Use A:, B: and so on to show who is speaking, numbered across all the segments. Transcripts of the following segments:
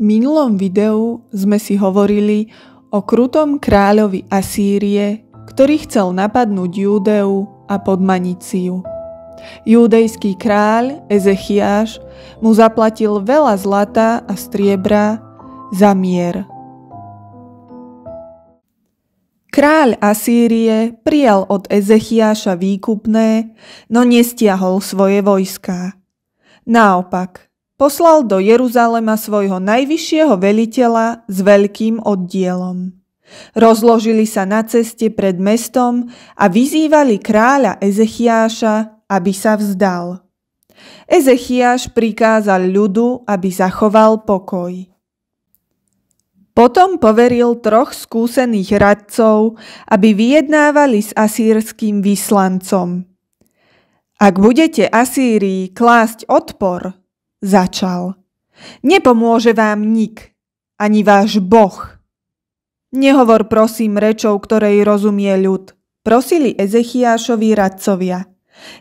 A: minulom videu sme si hovorili o krutom kráľovi Asýrie, ktorý chcel napadnúť Júdeu a podmaniť si ju. Júdejský kráľ Ezechiáš mu zaplatil veľa zlata a striebra za mier. Kráľ Asýrie prijal od Ezechiáša výkupné, no nestiahol svoje vojská. Naopak, poslal do Jeruzalema svojho najvyššieho veliteľa s veľkým oddielom. Rozložili sa na ceste pred mestom a vyzývali kráľa Ezechiáša, aby sa vzdal. Ezechiáš prikázal ľudu, aby zachoval pokoj. Potom poveril troch skúsených radcov, aby vyjednávali s asýrským vyslancom. Ak budete Asýrii klásť odpor, začal. Nepomôže vám nik, ani váš boh. Nehovor prosím rečou, ktorej rozumie ľud. Prosili Ezechiášovi radcovia.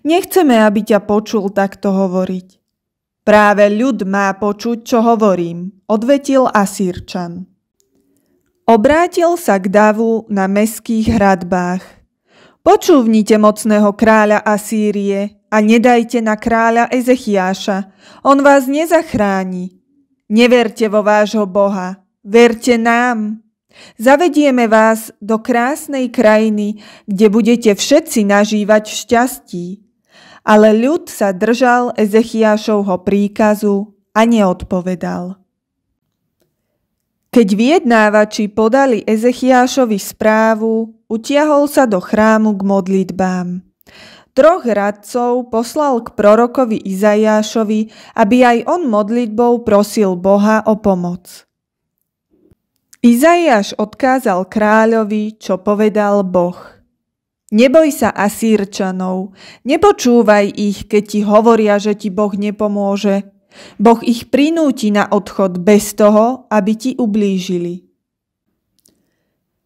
A: Nechceme, aby ťa počul takto hovoriť. Práve ľud má počuť, čo hovorím, odvetil Asírčan. Obrátil sa k davu na meských hradbách. Počúvnite mocného kráľa Asýrie, a nedajte na kráľa Ezechiáša, on vás nezachráni. Neverte vo vášho Boha, verte nám. Zavedieme vás do krásnej krajiny, kde budete všetci nažívať v šťastí. Ale ľud sa držal Ezechiášovho príkazu a neodpovedal. Keď vyjednávači podali Ezechiášovi správu, utiahol sa do chrámu k modlitbám troch radcov poslal k prorokovi Izajášovi, aby aj on modlitbou prosil Boha o pomoc. Izaiáš odkázal kráľovi, čo povedal Boh. Neboj sa Asírčanov, nepočúvaj ich, keď ti hovoria, že ti Boh nepomôže. Boh ich prinúti na odchod bez toho, aby ti ublížili.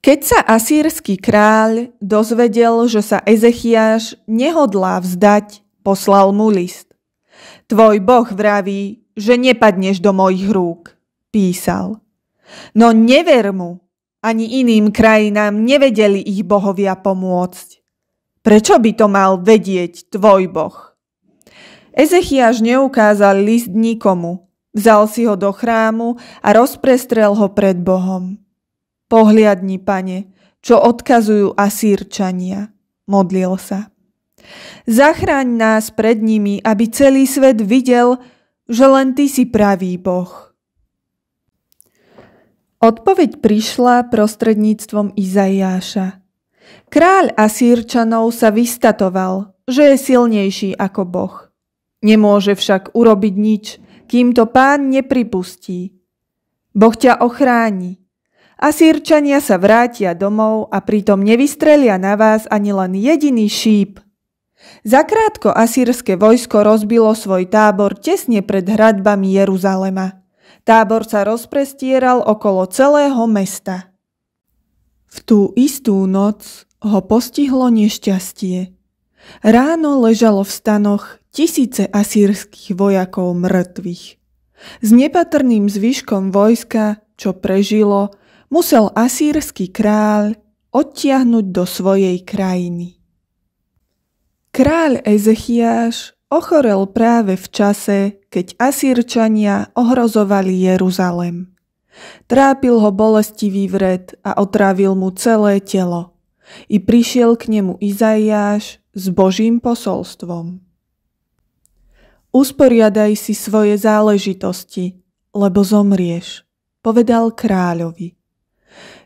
A: Keď sa asýrsky kráľ dozvedel, že sa Ezechiáš nehodlá vzdať, poslal mu list. Tvoj boh vraví, že nepadneš do mojich rúk, písal. No never mu, ani iným krajinám nevedeli ich bohovia pomôcť. Prečo by to mal vedieť tvoj boh? Ezechiaž neukázal list nikomu, vzal si ho do chrámu a rozprestrel ho pred Bohom. Pohliadni, pane, čo odkazujú Asírčania, modlil sa. Zachráň nás pred nimi, aby celý svet videl, že len ty si pravý Boh. Odpoveď prišla prostredníctvom Izajáša. Kráľ Asírčanov sa vystatoval, že je silnejší ako Boh. Nemôže však urobiť nič, kým to pán nepripustí. Boh ťa ochráni, Asírčania sa vrátia domov a pritom nevystrelia na vás ani len jediný šíp. Zakrátko asýrske vojsko rozbilo svoj tábor tesne pred hradbami Jeruzalema. Tábor sa rozprestieral okolo celého mesta. V tú istú noc ho postihlo nešťastie. Ráno ležalo v stanoch tisíce asýrskych vojakov mŕtvych. S nepatrným zvyškom vojska, čo prežilo, musel asýrsky kráľ odtiahnuť do svojej krajiny. Kráľ Ezechiáš ochorel práve v čase, keď Asírčania ohrozovali Jeruzalem. Trápil ho bolestivý vred a otrávil mu celé telo. I prišiel k nemu Izaiáš s Božím posolstvom. Usporiadaj si svoje záležitosti, lebo zomrieš, povedal kráľovi.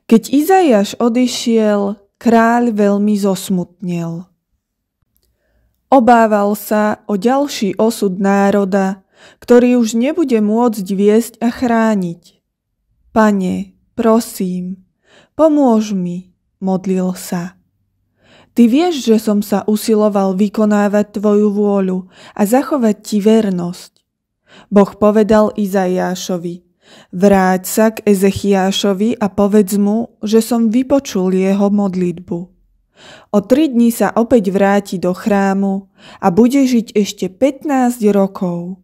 A: Keď Izajaš odišiel, kráľ veľmi zosmutnil. Obával sa o ďalší osud národa, ktorý už nebude môcť viesť a chrániť. Pane, prosím, pomôž mi, modlil sa. Ty vieš, že som sa usiloval vykonávať tvoju vôľu a zachovať ti vernosť. Boh povedal Izajášovi – Vráť sa k Ezechiášovi a povedz mu, že som vypočul jeho modlitbu. O tri dní sa opäť vráti do chrámu a bude žiť ešte 15 rokov.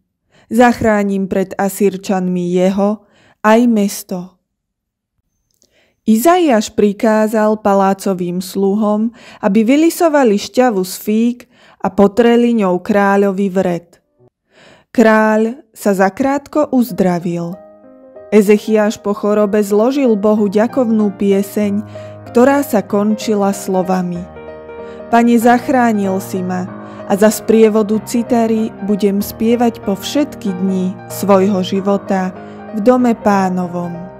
A: Zachránim pred Asírčanmi jeho aj mesto. Izaiáš prikázal palácovým sluhom, aby vylisovali šťavu z fík a potreli ňou kráľovi vred. Kráľ sa zakrátko uzdravil – Ezechiáš po chorobe zložil Bohu ďakovnú pieseň, ktorá sa končila slovami. Pane, zachránil si ma a za sprievodu citary budem spievať po všetky dni svojho života v dome pánovom.